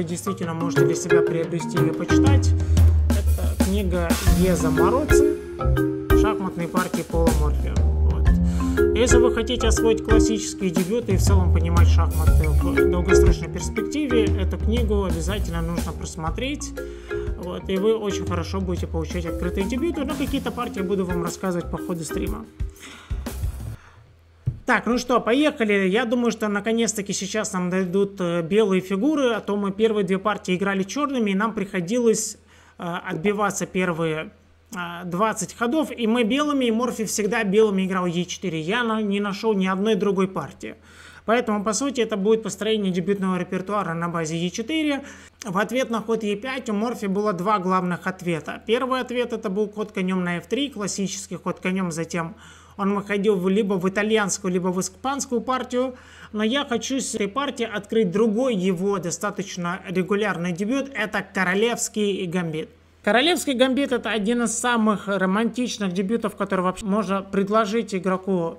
вы действительно можете для себя приобрести или почитать. Это книга Еза Мороцы «Шахматные партии Пола Морфи». Вот. Если вы хотите освоить классические дебюты и в целом понимать шахматы в долгосрочной перспективе, эту книгу обязательно нужно просмотреть. Вот, и вы очень хорошо будете получать открытые дебюты, но какие-то партии буду вам рассказывать по ходу стрима. Так, ну что, поехали. Я думаю, что наконец-таки сейчас нам дойдут э, белые фигуры, а то мы первые две партии играли черными, и нам приходилось э, отбиваться первые 20 э, ходов, и мы белыми, и Морфи всегда белыми играл Е4. Я не нашел ни одной другой партии. Поэтому, по сути, это будет построение дебютного репертуара на базе Е4. В ответ на ход Е5 у Морфи было два главных ответа. Первый ответ это был ход конем на F3, классический ход конем, затем он выходил либо в итальянскую, либо в испанскую партию. Но я хочу с этой партии открыть другой его достаточно регулярный дебют. Это королевский гамбит. Королевский гамбит это один из самых романтичных дебютов, который вообще можно предложить игроку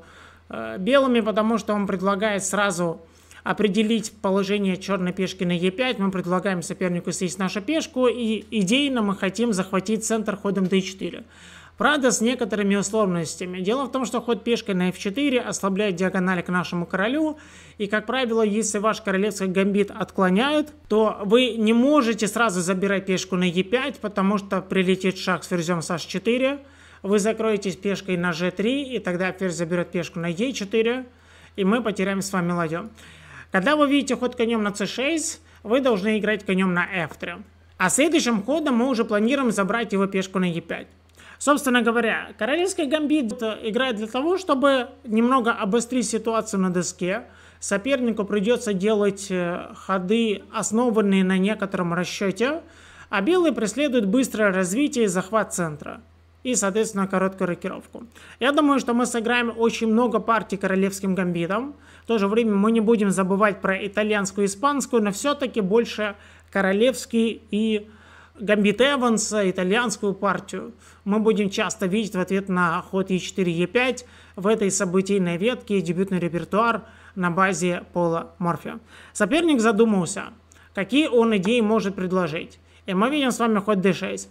э, белыми, потому что он предлагает сразу определить положение черной пешки на e5. Мы предлагаем сопернику съесть нашу пешку и идейно мы хотим захватить центр ходом d4. Правда, с некоторыми условностями. Дело в том, что ход пешкой на f4 ослабляет диагонали к нашему королю, и, как правило, если ваш королевский гамбит отклоняют, то вы не можете сразу забирать пешку на e5, потому что прилетит шаг с ферзем с h4, вы закроетесь пешкой на g3, и тогда ферзь заберет пешку на e4, и мы потеряем с вами ладью. Когда вы видите ход конем на c6, вы должны играть конем на f3. А следующим ходом мы уже планируем забрать его пешку на e5. Собственно говоря, королевский гамбит играет для того, чтобы немного обострить ситуацию на доске. Сопернику придется делать э, ходы, основанные на некотором расчете, а белые преследуют быстрое развитие и захват центра и, соответственно, короткую рокировку. Я думаю, что мы сыграем очень много партий королевским гамбитом. В то же время мы не будем забывать про итальянскую и испанскую, но все-таки больше королевский и гамбит Эванса, итальянскую партию, мы будем часто видеть в ответ на ход e4, e5 в этой событийной ветке дебютный репертуар на базе Пола Морфи. Соперник задумался, какие он идеи может предложить. И мы видим с вами ход d6.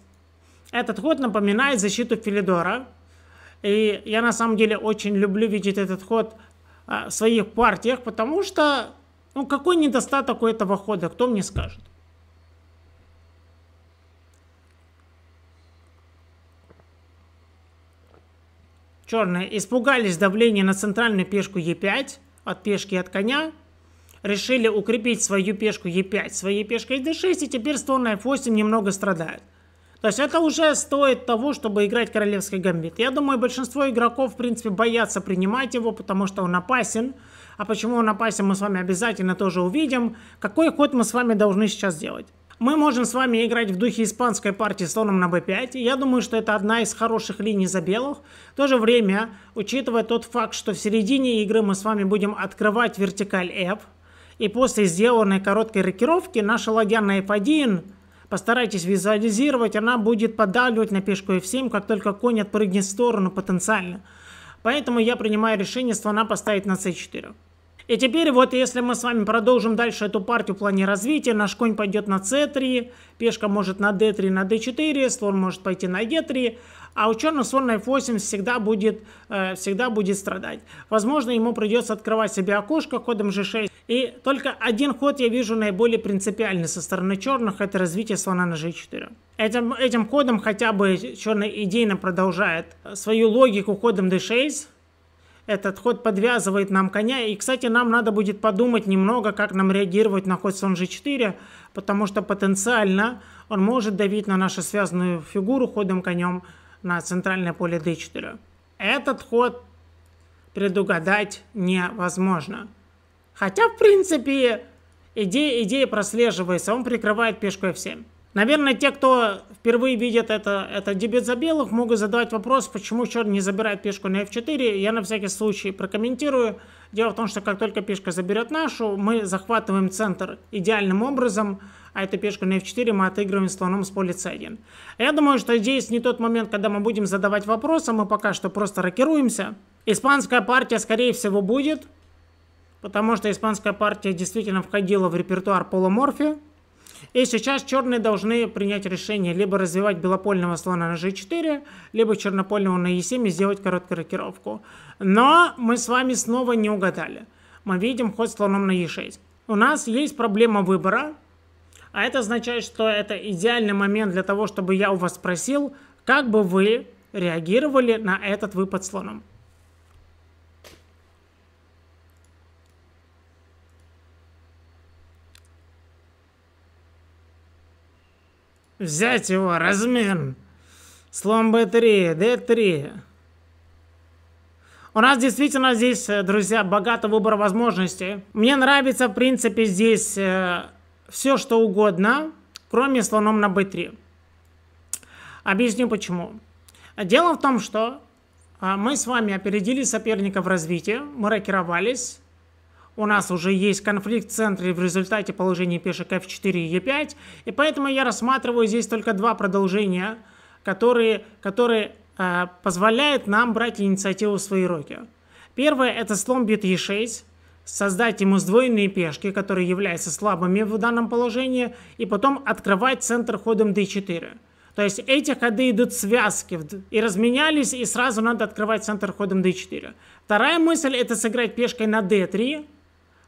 Этот ход напоминает защиту Филидора. И я на самом деле очень люблю видеть этот ход а, в своих партиях, потому что ну, какой недостаток у этого хода, кто мне скажет. черные испугались давления на центральную пешку Е5 от пешки от коня, решили укрепить свою пешку Е5 своей пешкой D6, и теперь слон F8 немного страдает. То есть это уже стоит того, чтобы играть королевский гамбит. Я думаю, большинство игроков, в принципе, боятся принимать его, потому что он опасен. А почему он опасен, мы с вами обязательно тоже увидим. Какой ход мы с вами должны сейчас делать? Мы можем с вами играть в духе испанской партии с слоном на b5. Я думаю, что это одна из хороших линий за белых. В то же время, учитывая тот факт, что в середине игры мы с вами будем открывать вертикаль f, и после сделанной короткой рокировки наша ладья на f1 Постарайтесь визуализировать, она будет подавливать на пешку f7, как только конь отпрыгнет в сторону потенциально. Поэтому я принимаю решение слона поставить на c4. И теперь вот если мы с вами продолжим дальше эту партию в плане развития, наш конь пойдет на c3, пешка может на d3, на d4, слон может пойти на e3, а у черного слона f8 всегда будет, э, всегда будет страдать. Возможно, ему придется открывать себе окошко ходом g6. И только один ход я вижу наиболее принципиальный со стороны черных, это развитие слона на g4. Этим, этим ходом хотя бы черный идейно продолжает свою логику ходом d6, этот ход подвязывает нам коня. И, кстати, нам надо будет подумать немного, как нам реагировать на ход слон g4, потому что потенциально он может давить на нашу связанную фигуру ходом конем на центральное поле d4. Этот ход предугадать невозможно. Хотя, в принципе, идея, идея прослеживается. Он прикрывает пешку f7. Наверное, те, кто впервые видит это, это дебют за белых, могут задавать вопрос, почему черный не забирает пешку на f4. Я на всякий случай прокомментирую. Дело в том, что как только пешка заберет нашу, мы захватываем центр идеальным образом, а эту пешку на f4 мы отыгрываем слоном с поля c1. Я думаю, что здесь не тот момент, когда мы будем задавать вопросы, а мы пока что просто рокируемся. Испанская партия, скорее всего, будет, потому что испанская партия действительно входила в репертуар Пола Морфи. И сейчас черные должны принять решение либо развивать белопольного слона на g4, либо чернопольного на e7 и сделать короткую рокировку. Но мы с вами снова не угадали. Мы видим ход слоном на e6. У нас есть проблема выбора, а это означает, что это идеальный момент для того, чтобы я у вас спросил, как бы вы реагировали на этот выпад слоном. Взять его, размен. Слон b3, d3. У нас действительно здесь, э, друзья, богато выбор возможностей. Мне нравится, в принципе, здесь э, все, что угодно, кроме слоном на b3. Объясню почему. Дело в том, что а, мы с вами опередили соперника в развитии, мы рокировались, у нас уже есть конфликт в центре в результате положения пешек f4 и e5, и поэтому я рассматриваю здесь только два продолжения, которые, которые э, позволяют нам брать инициативу в свои руки. Первое – это слон бит e6, создать ему сдвоенные пешки, которые являются слабыми в данном положении, и потом открывать центр ходом d4. То есть эти ходы идут связки и разменялись, и сразу надо открывать центр ходом d4. Вторая мысль это сыграть пешкой на d3,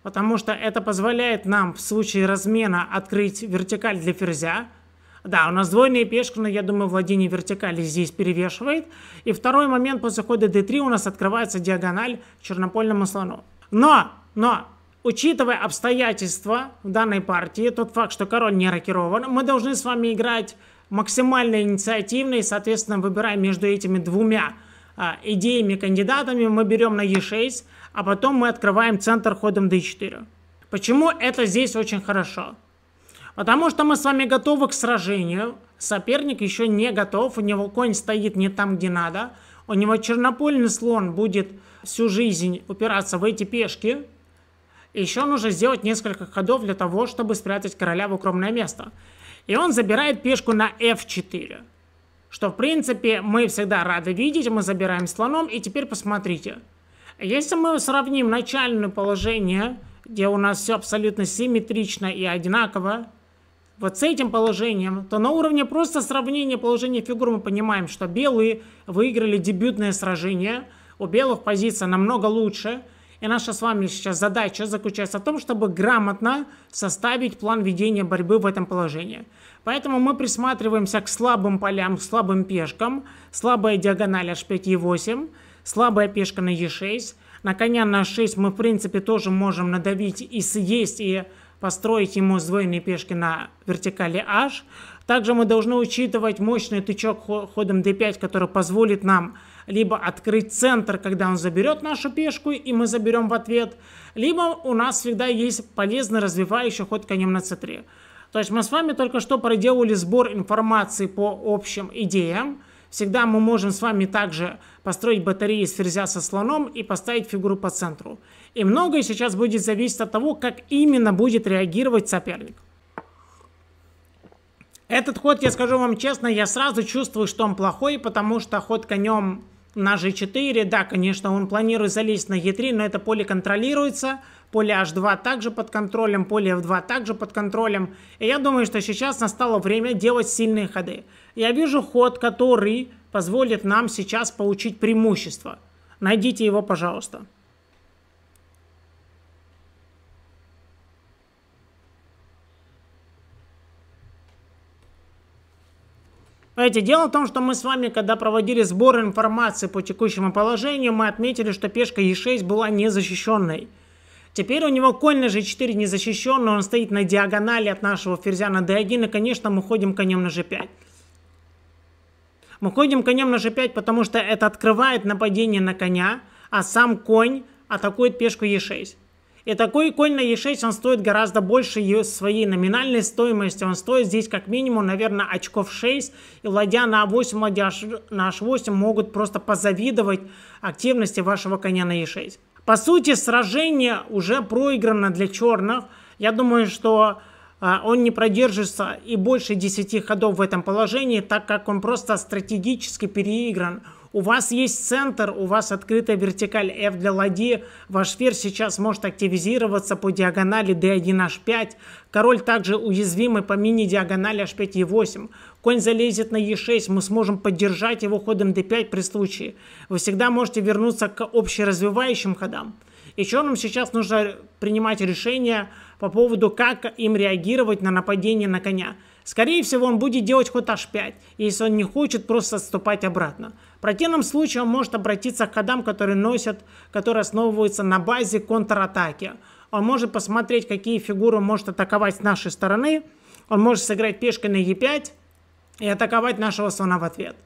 потому что это позволяет нам в случае размена открыть вертикаль для ферзя. Да, у нас двойная пешка, но я думаю, владение вертикали здесь перевешивает. И второй момент после хода d3 у нас открывается диагональ чернопольному слону. Но, но, учитывая обстоятельства в данной партии, тот факт, что король не рокирован, мы должны с вами играть максимально инициативно и, соответственно, выбирая между этими двумя а, идеями кандидатами, мы берем на e6, а потом мы открываем центр ходом d4. Почему это здесь очень хорошо? Потому что мы с вами готовы к сражению. Соперник еще не готов, у него конь стоит не там, где надо. У него чернопольный слон будет всю жизнь упираться в эти пешки. Еще нужно сделать несколько ходов для того, чтобы спрятать короля в укромное место. И он забирает пешку на f4. Что, в принципе, мы всегда рады видеть. Мы забираем слоном. И теперь посмотрите. Если мы сравним начальное положение, где у нас все абсолютно симметрично и одинаково, вот с этим положением, то на уровне просто сравнения положения фигур мы понимаем, что белые выиграли дебютное сражение, у белых позиция намного лучше, и наша с вами сейчас задача заключается в том, чтобы грамотно составить план ведения борьбы в этом положении. Поэтому мы присматриваемся к слабым полям, к слабым пешкам, слабая диагональ h5 e8, Слабая пешка на Е6. На коня на 6 мы, в принципе, тоже можем надавить и съесть, и построить ему сдвоенные пешки на вертикали H. Также мы должны учитывать мощный тычок ходом d5, который позволит нам либо открыть центр, когда он заберет нашу пешку, и мы заберем в ответ, либо у нас всегда есть полезный развивающий ход конем на c3. То есть мы с вами только что проделали сбор информации по общим идеям, Всегда мы можем с вами также построить батареи из ферзя со слоном и поставить фигуру по центру. И многое сейчас будет зависеть от того, как именно будет реагировать соперник. Этот ход, я скажу вам честно, я сразу чувствую, что он плохой, потому что ход конем на g4, да, конечно, он планирует залезть на e3, но это поле контролируется – поле h2 также под контролем, поле f2 также под контролем. И я думаю, что сейчас настало время делать сильные ходы. Я вижу ход, который позволит нам сейчас получить преимущество. Найдите его, пожалуйста. Знаете, дело в том, что мы с вами, когда проводили сбор информации по текущему положению, мы отметили, что пешка e6 была незащищенной. Теперь у него конь на g4 не защищен, но он стоит на диагонали от нашего ферзя на d1, и, конечно, мы ходим конем на g5. Мы ходим конем на g5, потому что это открывает нападение на коня, а сам конь атакует пешку e6. И такой конь на e6, он стоит гораздо больше своей номинальной стоимости. Он стоит здесь как минимум, наверное, очков 6. И ладья на a8, ладья на h8 могут просто позавидовать активности вашего коня на e6. По сути, сражение уже проиграно для черных. Я думаю, что а, он не продержится и больше 10 ходов в этом положении, так как он просто стратегически переигран. У вас есть центр, у вас открытая вертикаль F для ладьи. Ваш ферзь сейчас может активизироваться по диагонали D1H5. Король также уязвимый по мини-диагонали H5E8. Конь залезет на Е6, мы сможем поддержать его ходом d5 при случае. Вы всегда можете вернуться к общеразвивающим ходам. И черным сейчас нужно принимать решение по поводу, как им реагировать на нападение на коня. Скорее всего, он будет делать ход h5, если он не хочет просто отступать обратно. В противном случае он может обратиться к ходам, которые носят, которые основываются на базе контратаки. Он может посмотреть, какие фигуры может атаковать с нашей стороны. Он может сыграть пешкой на e5, и атаковать нашего слона в ответ.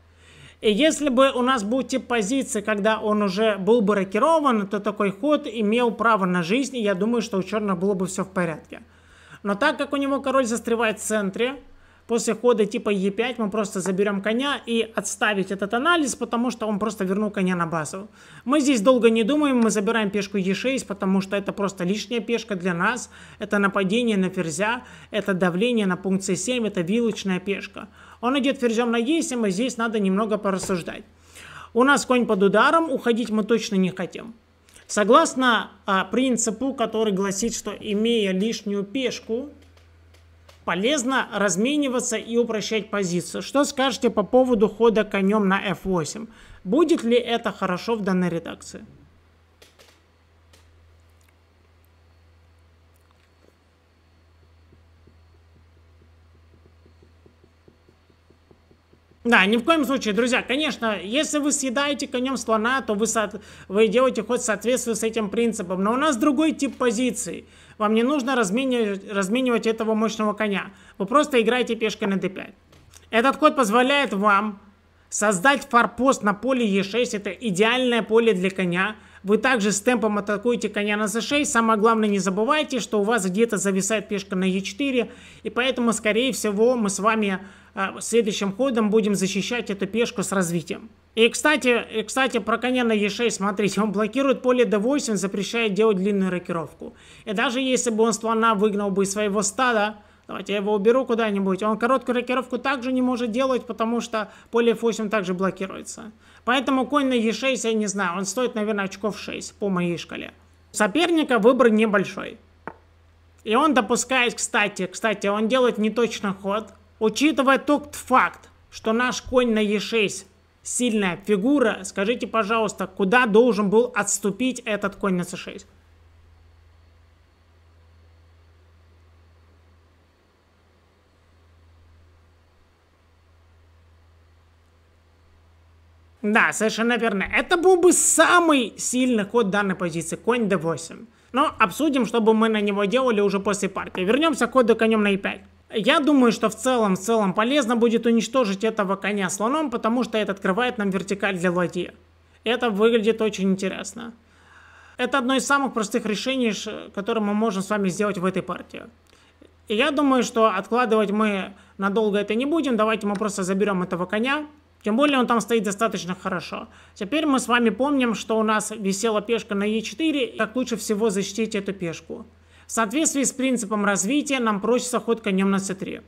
И если бы у нас был тип позиции, когда он уже был бы рокирован, то такой ход имел право на жизнь, и я думаю, что у черного было бы все в порядке. Но так как у него король застревает в центре, после хода типа Е5 мы просто заберем коня и отставить этот анализ, потому что он просто вернул коня на базу. Мы здесь долго не думаем, мы забираем пешку Е6, потому что это просто лишняя пешка для нас. Это нападение на ферзя, это давление на пункт c 7 это вилочная пешка. Он идет ферзем на е 7 и здесь надо немного порассуждать. У нас конь под ударом, уходить мы точно не хотим. Согласно а, принципу, который гласит, что имея лишнюю пешку, полезно размениваться и упрощать позицию. Что скажете по поводу хода конем на f8? Будет ли это хорошо в данной редакции? Да, ни в коем случае, друзья, конечно, если вы съедаете конем слона, то вы, со... вы делаете хоть соответствие с этим принципом. Но у нас другой тип позиции. Вам не нужно разменивать, разменивать этого мощного коня. Вы просто играете пешкой на d5. Этот ход позволяет вам создать форпост на поле e6. Это идеальное поле для коня. Вы также с темпом атакуете коня на c6. Самое главное, не забывайте, что у вас где-то зависает пешка на e4. И поэтому, скорее всего, мы с вами а, следующим ходом будем защищать эту пешку с развитием. И, кстати, и, кстати, про коня на e6, смотрите, он блокирует поле d8, запрещает делать длинную рокировку. И даже если бы он слона выгнал бы из своего стада, Давайте я его уберу куда-нибудь. Он короткую рокировку также не может делать, потому что поле F8 также блокируется. Поэтому конь на E6, я не знаю, он стоит, наверное, очков 6 по моей шкале. Соперника выбор небольшой. И он допускает, кстати, кстати, он делает неточный ход. Учитывая тот факт, что наш конь на e 6 сильная фигура, скажите, пожалуйста, куда должен был отступить этот конь на c 6 Да, совершенно верно. Это был бы самый сильный ход данной позиции. Конь d8. Но обсудим, что бы мы на него делали уже после партии. Вернемся к ходу конем на e5. Я думаю, что в целом, в целом полезно будет уничтожить этого коня слоном, потому что это открывает нам вертикаль для ладьи. Это выглядит очень интересно. Это одно из самых простых решений, которое мы можем с вами сделать в этой партии. И я думаю, что откладывать мы надолго это не будем. Давайте мы просто заберем этого коня. Тем более он там стоит достаточно хорошо. Теперь мы с вами помним, что у нас висела пешка на e4, как лучше всего защитить эту пешку. В соответствии с принципом развития нам просится ход конем на c3.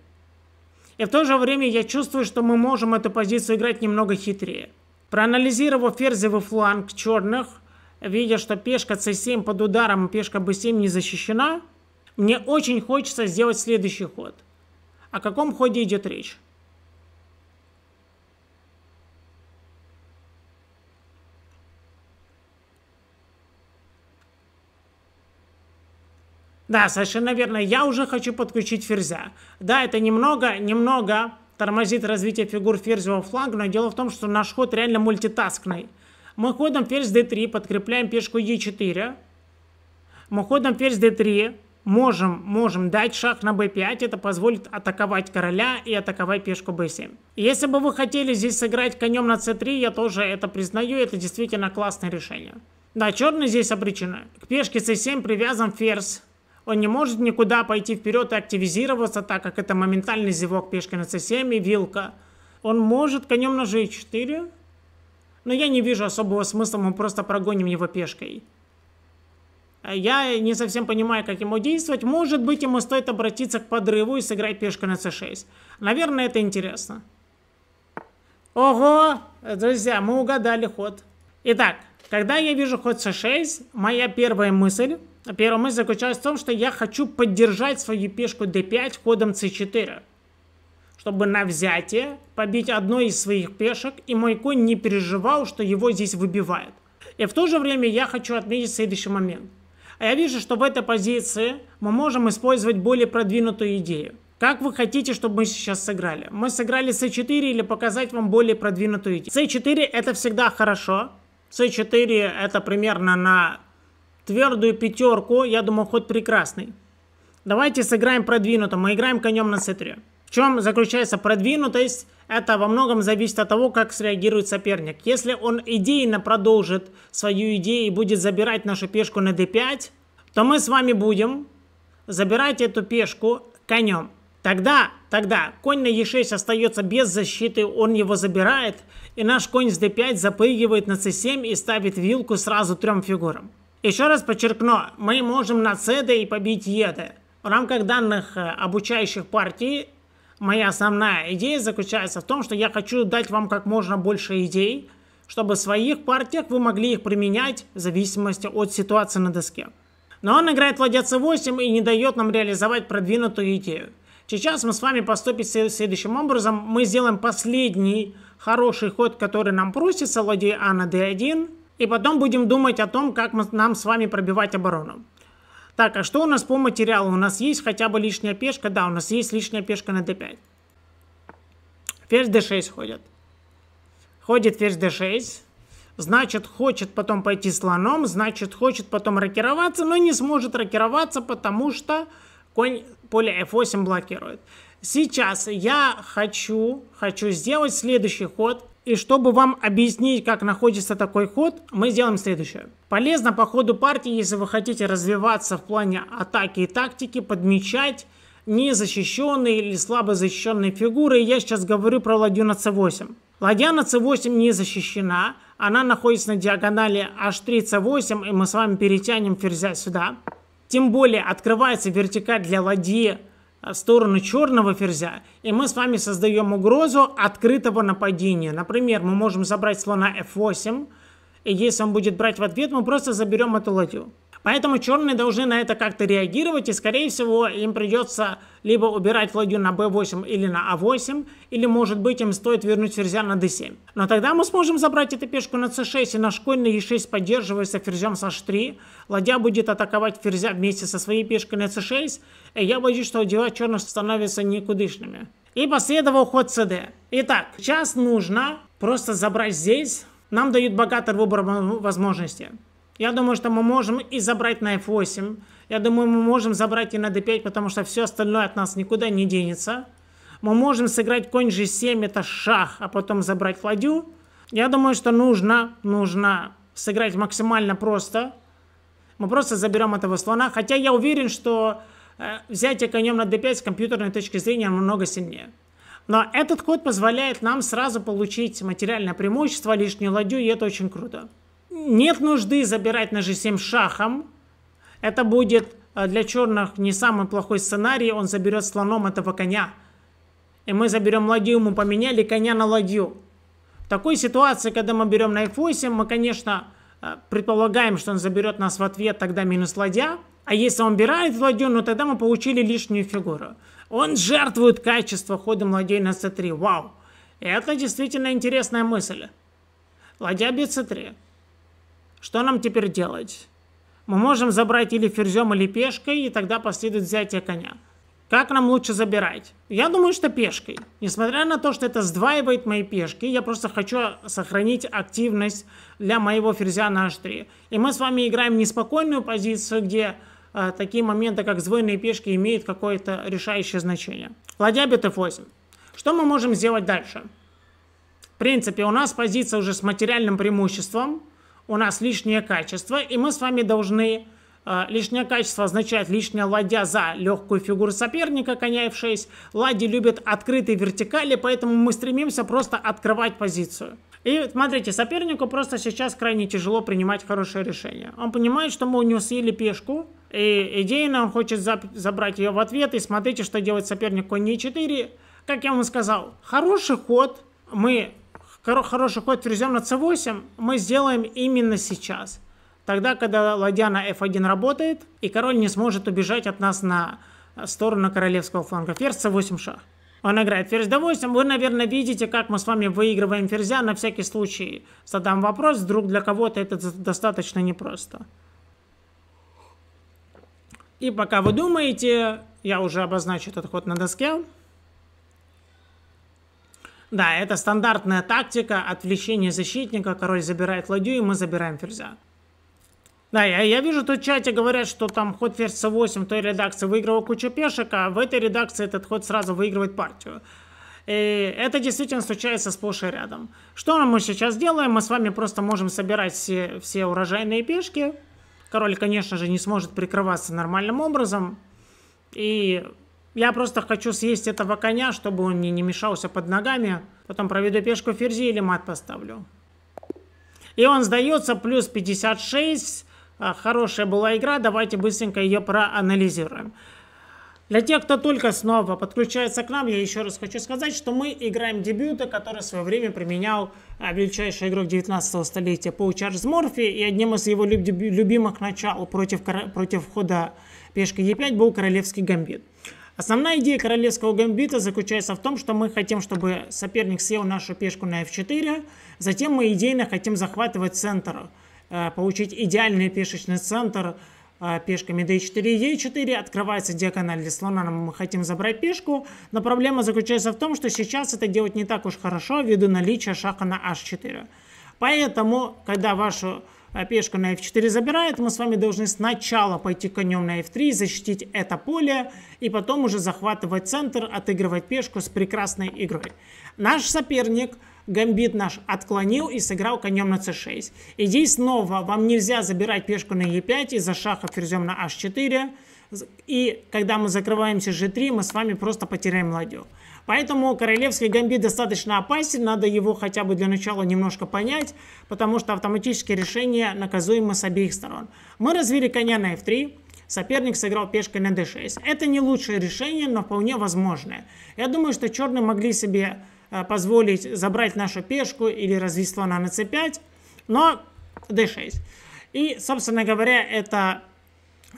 И в то же время я чувствую, что мы можем эту позицию играть немного хитрее. Проанализировав ферзевый фланг черных, видя, что пешка c7 под ударом пешка b7 не защищена, мне очень хочется сделать следующий ход. О каком ходе идет речь? Да, совершенно верно. Я уже хочу подключить ферзя. Да, это немного, немного тормозит развитие фигур ферзевого фланга, но дело в том, что наш ход реально мультитаскный. Мы ходом ферзь d3, подкрепляем пешку e4. Мы ходом ферзь d3 можем, можем дать шаг на b5, это позволит атаковать короля и атаковать пешку b7. Если бы вы хотели здесь сыграть конем на c3, я тоже это признаю, это действительно классное решение. Да, черные здесь обречены. К пешке c7 привязан ферзь. Он не может никуда пойти вперед и активизироваться, так как это моментальный зевок пешки на c7 и вилка. Он может конем на g4, но я не вижу особого смысла, мы просто прогоним его пешкой. А я не совсем понимаю, как ему действовать. Может быть, ему стоит обратиться к подрыву и сыграть пешкой на c6. Наверное, это интересно. Ого! Друзья, мы угадали ход. Итак, когда я вижу ход c6, моя первая мысль Первая мысль заключалась в том, что я хочу поддержать свою пешку d5 ходом c4. Чтобы на взятие побить одной из своих пешек, и мой конь не переживал, что его здесь выбивают. И в то же время я хочу отметить следующий момент. А я вижу, что в этой позиции мы можем использовать более продвинутую идею. Как вы хотите, чтобы мы сейчас сыграли? Мы сыграли c4 или показать вам более продвинутую идею? c4 это всегда хорошо. c4 это примерно на твердую пятерку, я думаю, ход прекрасный. Давайте сыграем продвинуто. Мы играем конем на c3. В чем заключается продвинутость? Это во многом зависит от того, как среагирует соперник. Если он идейно продолжит свою идею и будет забирать нашу пешку на d5, то мы с вами будем забирать эту пешку конем. Тогда, тогда конь на e6 остается без защиты, он его забирает, и наш конь с d5 запрыгивает на c7 и ставит вилку сразу трем фигурам. Еще раз подчеркну, мы можем на цеды и побить еды. В рамках данных э, обучающих партий моя основная идея заключается в том, что я хочу дать вам как можно больше идей, чтобы в своих партиях вы могли их применять в зависимости от ситуации на доске. Но он играет ладья c8 и не дает нам реализовать продвинутую идею. Сейчас мы с вами поступим следующим образом. Мы сделаем последний хороший ход, который нам просится, ладья а на d1, и потом будем думать о том, как мы, нам с вами пробивать оборону. Так, а что у нас по материалу? У нас есть хотя бы лишняя пешка? Да, у нас есть лишняя пешка на d5. Ферзь d6 ходит. Ходит ферзь d6. Значит, хочет потом пойти слоном, значит, хочет потом рокироваться, но не сможет рокироваться, потому что конь поле f8 блокирует. Сейчас я хочу, хочу сделать следующий ход – и чтобы вам объяснить, как находится такой ход, мы сделаем следующее. Полезно по ходу партии, если вы хотите развиваться в плане атаки и тактики, подмечать незащищенные или слабо защищенные фигуры. Я сейчас говорю про ладью на c8. Ладья на c8 не защищена, она находится на диагонали h3, c8, и мы с вами перетянем ферзя сюда. Тем более открывается вертикаль для ладьи сторону черного ферзя, и мы с вами создаем угрозу открытого нападения. Например, мы можем забрать слона f8, и если он будет брать в ответ, мы просто заберем эту ладью. Поэтому черные должны на это как-то реагировать, и, скорее всего, им придется либо убирать ладью на b8 или на a8, а или, может быть, им стоит вернуть ферзя на d7. Но тогда мы сможем забрать эту пешку на c6, и наш конь на e6 поддерживается ферзем с h3. Ладья будет атаковать ферзя вместе со своей пешкой на c6, и я боюсь, что дела черных становятся никудышными. И последовал ход cd. Итак, сейчас нужно просто забрать здесь. Нам дают богатый выбор возможностей. Я думаю, что мы можем и забрать на F8. Я думаю, мы можем забрать и на D5, потому что все остальное от нас никуда не денется. Мы можем сыграть конь G7, это шах, а потом забрать ладью. Я думаю, что нужно, нужно сыграть максимально просто. Мы просто заберем этого слона. Хотя я уверен, что э, взятие конем на d5 с компьютерной точки зрения намного сильнее. Но этот ход позволяет нам сразу получить материальное преимущество, лишнюю ладью, и это очень круто нет нужды забирать на g7 шахом. Это будет э, для черных не самый плохой сценарий. Он заберет слоном этого коня. И мы заберем ладью, мы поменяли коня на ладью. В такой ситуации, когда мы берем на f8, мы, конечно, э, предполагаем, что он заберет нас в ответ, тогда минус ладья. А если он убирает ладью, ну тогда мы получили лишнюю фигуру. Он жертвует качество ходом ладьей на c3. Вау! Это действительно интересная мысль. Ладья b3. Что нам теперь делать? Мы можем забрать или ферзем, или пешкой, и тогда последует взятие коня. Как нам лучше забирать? Я думаю, что пешкой. Несмотря на то, что это сдваивает мои пешки, я просто хочу сохранить активность для моего ферзя на h3. И мы с вами играем неспокойную позицию, где э, такие моменты, как сдвоенные пешки, имеют какое-то решающее значение. Ладья бит 8 Что мы можем сделать дальше? В принципе, у нас позиция уже с материальным преимуществом – у нас лишнее качество, и мы с вами должны... Э, лишнее качество означает лишняя ладья за легкую фигуру соперника, коня f6. Ладьи любят открытые вертикали, поэтому мы стремимся просто открывать позицию. И смотрите, сопернику просто сейчас крайне тяжело принимать хорошее решение. Он понимает, что мы у него съели пешку, и идейно он хочет за забрать ее в ответ. И смотрите, что делает соперник конь e4. Как я вам сказал, хороший ход. Мы хороший ход ферзем на c8 мы сделаем именно сейчас. Тогда, когда ладья на f1 работает, и король не сможет убежать от нас на сторону королевского фланга. Ферзь c8 шах. Он играет ферзь d8. Вы, наверное, видите, как мы с вами выигрываем ферзя. На всякий случай задам вопрос. Вдруг для кого-то это достаточно непросто. И пока вы думаете, я уже обозначу этот ход на доске. Да, это стандартная тактика отвлечения защитника. Король забирает ладью, и мы забираем ферзя. Да, я, я вижу тут в чате говорят, что там ход ферзь с 8 в той редакции выигрывал кучу пешек, а в этой редакции этот ход сразу выигрывает партию. И это действительно случается сплошь и рядом. Что мы сейчас делаем? Мы с вами просто можем собирать все, все урожайные пешки. Король, конечно же, не сможет прикрываться нормальным образом. И я просто хочу съесть этого коня, чтобы он мне не мешался под ногами. Потом проведу пешку ферзи или мат поставлю. И он сдается плюс 56. А, хорошая была игра, давайте быстренько ее проанализируем. Для тех, кто только снова подключается к нам, я еще раз хочу сказать, что мы играем дебюта, который в свое время применял а, величайший игрок 19 столетия Пол Чарльз Морфи, и одним из его любимых начал против, против хода пешки Е5 был королевский гамбит. Основная идея королевского гамбита заключается в том, что мы хотим, чтобы соперник съел нашу пешку на f4, затем мы идейно хотим захватывать центр, э, получить идеальный пешечный центр пешками d4 e4, открывается диагональ для слона, мы хотим забрать пешку, но проблема заключается в том, что сейчас это делать не так уж хорошо ввиду наличия шаха на h4. Поэтому, когда вашу а пешка на f4 забирает, мы с вами должны сначала пойти конем на f3, защитить это поле, и потом уже захватывать центр, отыгрывать пешку с прекрасной игрой. Наш соперник гамбит наш отклонил и сыграл конем на c6. И здесь снова вам нельзя забирать пешку на e5 из-за шаха ферзем на h4. И когда мы закрываемся g3, мы с вами просто потеряем ладью. Поэтому королевский гамбит достаточно опасен, надо его хотя бы для начала немножко понять, потому что автоматические решения наказуемы с обеих сторон. Мы развили коня на f3, соперник сыграл пешкой на d6. Это не лучшее решение, но вполне возможное. Я думаю, что черные могли себе э, позволить забрать нашу пешку или развить слона на c5, но d6. И, собственно говоря, это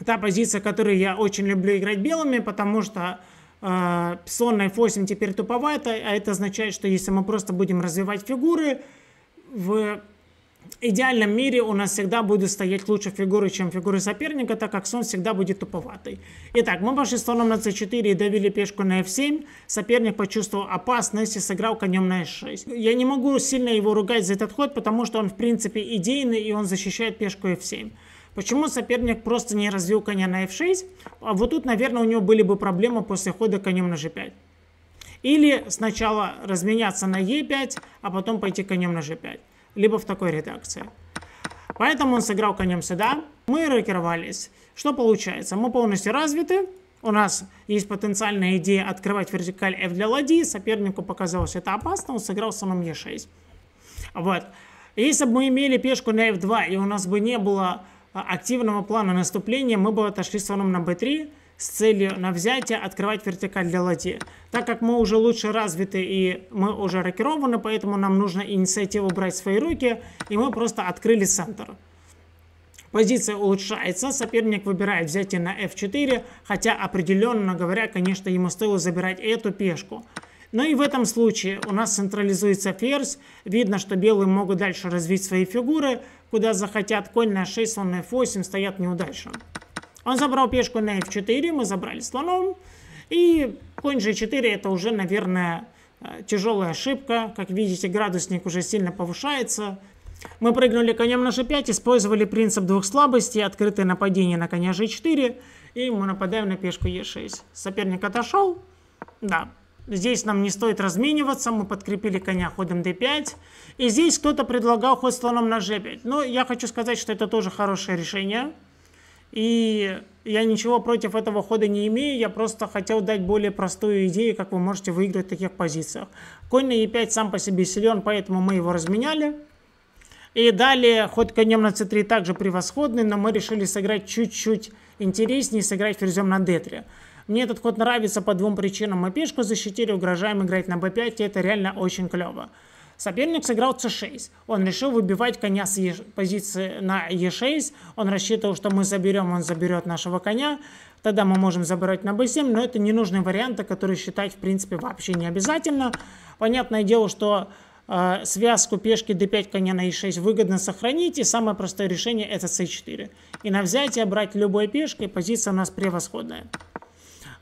та позиция, которую я очень люблю играть белыми, потому что а, Сонная 8 теперь туповатая, а это означает, что если мы просто будем развивать фигуры, в идеальном мире у нас всегда будут стоять лучше фигуры, чем фигуры соперника, так как сон всегда будет туповатый. Итак, мы пошли слоном на c4 и давили пешку на f7. Соперник почувствовал опасность и сыграл конем на h6. Я не могу сильно его ругать за этот ход, потому что он в принципе идейный и он защищает пешку f7. Почему соперник просто не развил коня на f6? А вот тут, наверное, у него были бы проблемы после хода конем на g5. Или сначала разменяться на e5, а потом пойти конем на g5. Либо в такой редакции. Поэтому он сыграл конем сюда. Мы рокировались. Что получается? Мы полностью развиты. У нас есть потенциальная идея открывать вертикаль f для ладьи. Сопернику показалось это опасно. Он сыграл самым e6. Вот. Если бы мы имели пешку на f2, и у нас бы не было а, активного плана наступления мы бы отошли с слоном на b3 с целью на взятие открывать вертикаль для ладьи. Так как мы уже лучше развиты и мы уже рокированы, поэтому нам нужно инициативу брать в свои руки, и мы просто открыли центр. Позиция улучшается, соперник выбирает взятие на f4, хотя определенно говоря, конечно, ему стоило забирать эту пешку. Ну и в этом случае у нас централизуется ферзь. Видно, что белые могут дальше развить свои фигуры, куда захотят. Конь на 6, слон на f8 стоят неудачно. Он забрал пешку на f4, мы забрали слоном. И конь g4 это уже, наверное, э, тяжелая ошибка. Как видите, градусник уже сильно повышается. Мы прыгнули конем на g5, использовали принцип двух слабостей, открытое нападение на коня g4, и мы нападаем на пешку e6. Соперник отошел, да, Здесь нам не стоит размениваться, мы подкрепили коня ходом d5. И здесь кто-то предлагал ход слоном на g5. Но я хочу сказать, что это тоже хорошее решение. И я ничего против этого хода не имею, я просто хотел дать более простую идею, как вы можете выиграть в таких позициях. Конь на e5 сам по себе силен, поэтому мы его разменяли. И далее ход конем на c3 также превосходный, но мы решили сыграть чуть-чуть интереснее, сыграть ферзем на d3. Мне этот ход нравится по двум причинам. Мы пешку защитили, угрожаем играть на b5, и это реально очень клево. Соперник сыграл c6. Он решил выбивать коня с е... позиции на e6. Он рассчитывал, что мы заберем, он заберет нашего коня. Тогда мы можем забрать на b7, но это ненужные варианты, а которые считать, в принципе, вообще не обязательно. Понятное дело, что э, связку пешки d5, коня на e6 выгодно сохранить, и самое простое решение это c4. И на взятие брать любой пешкой, позиция у нас превосходная.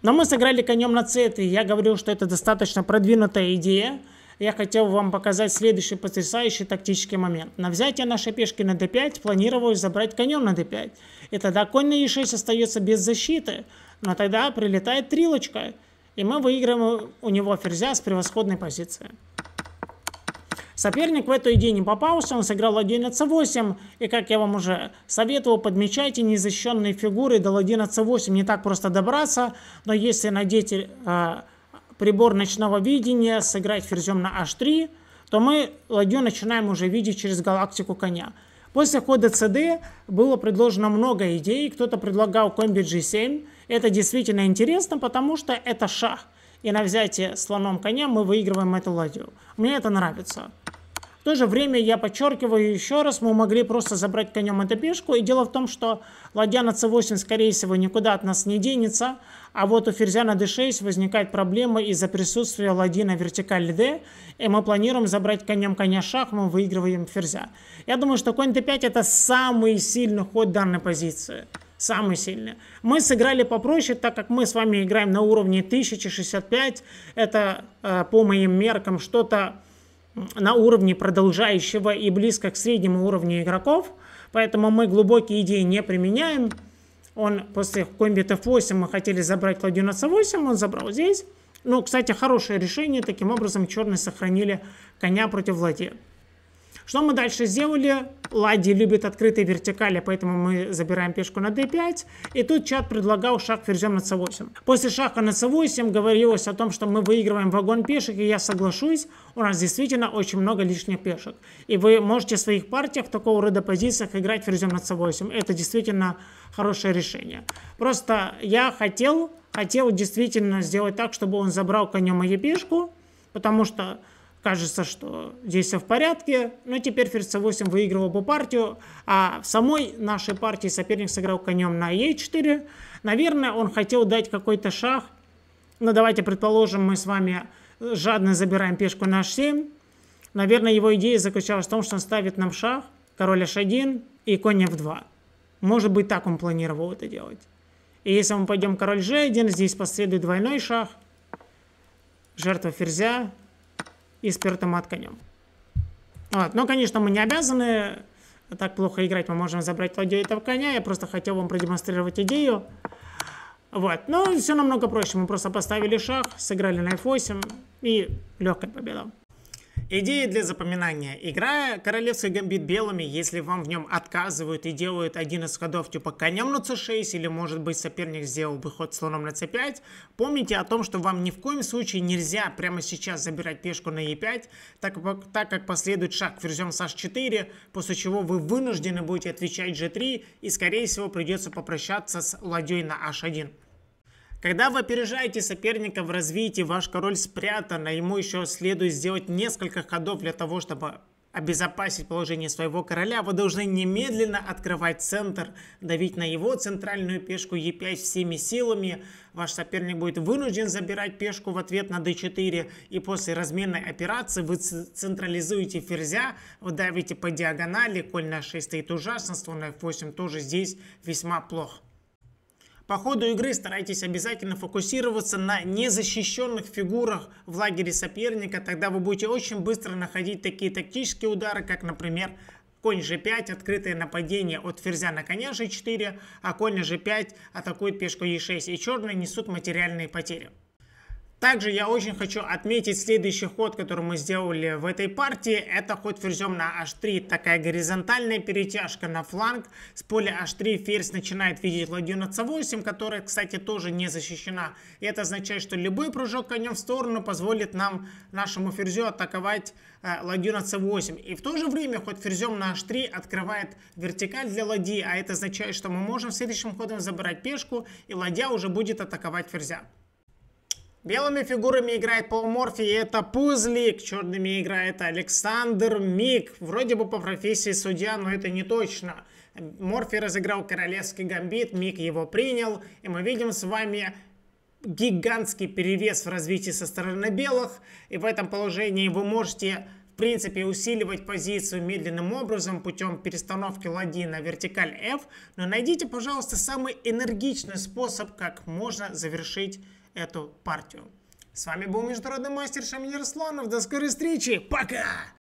Но мы сыграли конем на c3. Я говорил, что это достаточно продвинутая идея. Я хотел вам показать следующий потрясающий тактический момент. На взятие нашей пешки на d5 планировал забрать конем на d5. И тогда конь на e6 остается без защиты. Но тогда прилетает трилочка. И мы выиграем у него ферзя с превосходной позиции. Соперник в эту идее не попался, он сыграл на c 8, и как я вам уже советовал, подмечайте незащищенные фигуры до на c 8, не так просто добраться, но если надеть э, прибор ночного видения, сыграть ферзем на h3, то мы ладью начинаем уже видеть через галактику коня. После хода CD было предложено много идей. Кто-то предлагал комби G7. Это действительно интересно, потому что это шах. И на взятие слоном коня мы выигрываем эту ладью. Мне это нравится то же время я подчеркиваю еще раз, мы могли просто забрать конем эту пешку. И дело в том, что ладья на c8, скорее всего, никуда от нас не денется. А вот у ферзя на d6 возникает проблема из-за присутствия ладьи на вертикали d. И мы планируем забрать конем коня шах, мы выигрываем ферзя. Я думаю, что конь d5 это самый сильный ход данной позиции самый сильный. Мы сыграли попроще, так как мы с вами играем на уровне 1065. Это э, по моим меркам что-то на уровне продолжающего и близко к среднему уровню игроков, поэтому мы глубокие идеи не применяем. Он после комбит F8 мы хотели забрать ладью на C8, он забрал здесь. Ну, кстати, хорошее решение, таким образом черные сохранили коня против ладьи. Что мы дальше сделали? Лади любит открытые вертикали, поэтому мы забираем пешку на d5. И тут чат предлагал шаг ферзем на c8. После шаха на c8 говорилось о том, что мы выигрываем вагон пешек, и я соглашусь, у нас действительно очень много лишних пешек. И вы можете в своих партиях в такого рода позициях играть ферзем на c8. Это действительно хорошее решение. Просто я хотел, хотел действительно сделать так, чтобы он забрал конем мою пешку, потому что кажется, что здесь все в порядке. Но теперь ферзь c8 выигрывал бы партию, а в самой нашей партии соперник сыграл конем на e4. Наверное, он хотел дать какой-то шаг. Но давайте предположим, мы с вами жадно забираем пешку на h7. Наверное, его идея заключалась в том, что он ставит нам шах, король h1 и конь f2. Может быть, так он планировал это делать. И если мы пойдем король g1, здесь последует двойной шах, жертва ферзя, и с пертым конем. Вот. Но, конечно, мы не обязаны так плохо играть. Мы можем забрать ладью этого коня. Я просто хотел вам продемонстрировать идею. Вот. Но все намного проще. Мы просто поставили шах, сыграли на f8 и легкая победа. Идеи для запоминания. Играя королевский гамбит белыми, если вам в нем отказывают и делают один из ходов типа конем на c6 или может быть соперник сделал бы ход слоном на c5, помните о том, что вам ни в коем случае нельзя прямо сейчас забирать пешку на e5, так, так как последует шаг ферзем с h4, после чего вы вынуждены будете отвечать g3 и скорее всего придется попрощаться с ладьей на h1. Когда вы опережаете соперника в развитии, ваш король спрятан, а ему еще следует сделать несколько ходов для того, чтобы обезопасить положение своего короля, вы должны немедленно открывать центр, давить на его центральную пешку e5 всеми силами. Ваш соперник будет вынужден забирать пешку в ответ на d4, и после разменной операции вы централизуете ферзя, вы давите по диагонали, коль на 6 стоит ужасно, слон f8 тоже здесь весьма плохо. По ходу игры старайтесь обязательно фокусироваться на незащищенных фигурах в лагере соперника, тогда вы будете очень быстро находить такие тактические удары, как, например, Конь g5, открытое нападение от ферзя на коня g4, а конь g5 атакует пешку e6, и черные несут материальные потери. Также я очень хочу отметить следующий ход, который мы сделали в этой партии. Это ход ферзем на h3, такая горизонтальная перетяжка на фланг. С поля h3 ферзь начинает видеть ладью на c8, которая, кстати, тоже не защищена. И это означает, что любой прыжок конем в сторону позволит нам, нашему ферзю, атаковать э, ладью на c8. И в то же время ход ферзем на h3 открывает вертикаль для ладьи, а это означает, что мы можем следующим ходом забрать пешку, и ладья уже будет атаковать ферзя. Белыми фигурами играет Пол Морфи, и это Пузлик. Черными играет Александр Мик. Вроде бы по профессии судья, но это не точно. Морфи разыграл королевский гамбит, Мик его принял. И мы видим с вами гигантский перевес в развитии со стороны белых. И в этом положении вы можете в принципе усиливать позицию медленным образом путем перестановки ладьи на вертикаль F, но найдите, пожалуйста, самый энергичный способ, как можно завершить эту партию. С вами был международный мастер Шамиль Русланов. До скорой встречи. Пока!